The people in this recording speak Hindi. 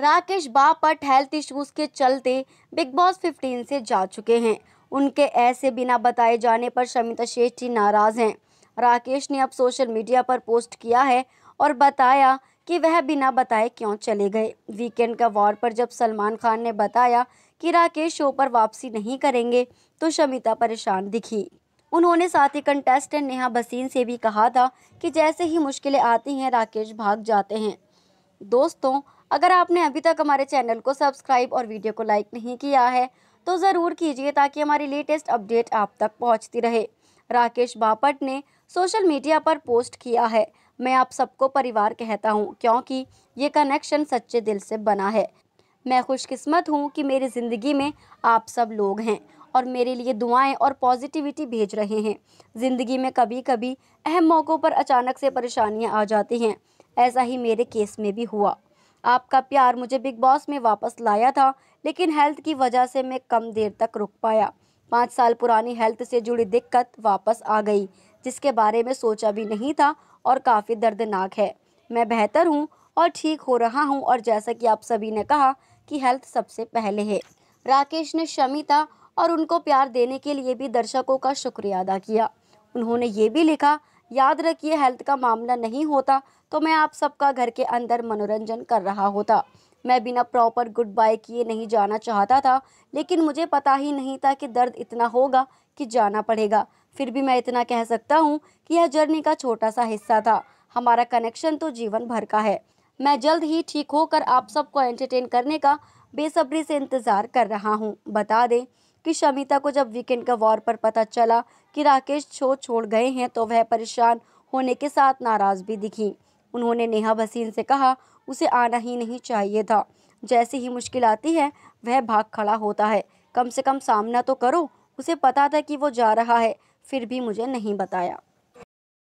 राकेश बापट हेल्थ इश्यूज के चलते बिग बॉस 15 से जा चुके हैं उनके ऐसे बिना बताए जाने पर शमिता शेट्टी नाराज़ हैं राकेश ने अब सोशल मीडिया पर पोस्ट किया है और बताया कि वह बिना बताए क्यों चले गए वीकेंड का वॉर पर जब सलमान खान ने बताया कि राकेश शो पर वापसी नहीं करेंगे तो शमिता परेशान दिखी उन्होंने साथ ही कंटेस्टेंट नेहा बसीन से भी कहा था कि जैसे ही मुश्किलें आती हैं राकेश भाग जाते हैं दोस्तों अगर आपने अभी तक हमारे चैनल को सब्सक्राइब और वीडियो को लाइक नहीं किया है तो ज़रूर कीजिए ताकि हमारी लेटेस्ट अपडेट आप तक पहुँचती रहे राकेश बापट ने सोशल मीडिया पर पोस्ट किया है मैं आप सबको परिवार कहता हूँ क्योंकि ये कनेक्शन सच्चे दिल से बना है मैं खुशकिस्मत हूँ कि मेरी ज़िंदगी में आप सब लोग हैं और मेरे लिए दुआएं और पॉजिटिविटी भेज रहे हैं ज़िंदगी में कभी कभी अहम मौक़ों पर अचानक से परेशानियाँ आ जाती हैं ऐसा ही मेरे केस में भी हुआ आपका प्यार मुझे बिग बॉस में वापस लाया था लेकिन हेल्थ की वजह से मैं कम देर तक रुक पाया पाँच साल पुरानी हेल्थ से जुड़ी दिक्कत वापस आ गई जिसके बारे में सोचा भी नहीं था और काफ़ी दर्दनाक है मैं बेहतर हूँ और ठीक हो रहा हूँ और जैसा कि आप सभी ने कहा कि हेल्थ सबसे पहले है राकेश ने शमिता और उनको प्यार देने के लिए भी दर्शकों का शुक्रिया अदा किया उन्होंने ये भी लिखा याद रखिए हेल्थ का मामला नहीं होता तो मैं आप सबका घर के अंदर मनोरंजन कर रहा होता मैं बिना प्रॉपर गुड बाय किए नहीं जाना चाहता था लेकिन मुझे पता ही नहीं था कि दर्द इतना होगा कि जाना पड़ेगा फिर भी मैं इतना कह सकता हूँ कि यह जर्नी का छोटा सा हिस्सा था हमारा कनेक्शन तो जीवन भर का है मैं जल्द ही ठीक होकर आप सबको एंटरटेन करने का बेसब्री से इंतज़ार कर रहा हूँ बता दें कि शमिता को जब वीकेंड का वॉर पर पता चला कि राकेश शो छोड़ गए हैं तो वह परेशान होने के साथ नाराज़ भी दिखी उन्होंने नेहा भसीन से कहा उसे आना ही नहीं चाहिए था जैसे ही मुश्किल आती है वह भाग खड़ा होता है कम से कम सामना तो करो उसे पता था कि वो जा रहा है फिर भी मुझे नहीं बताया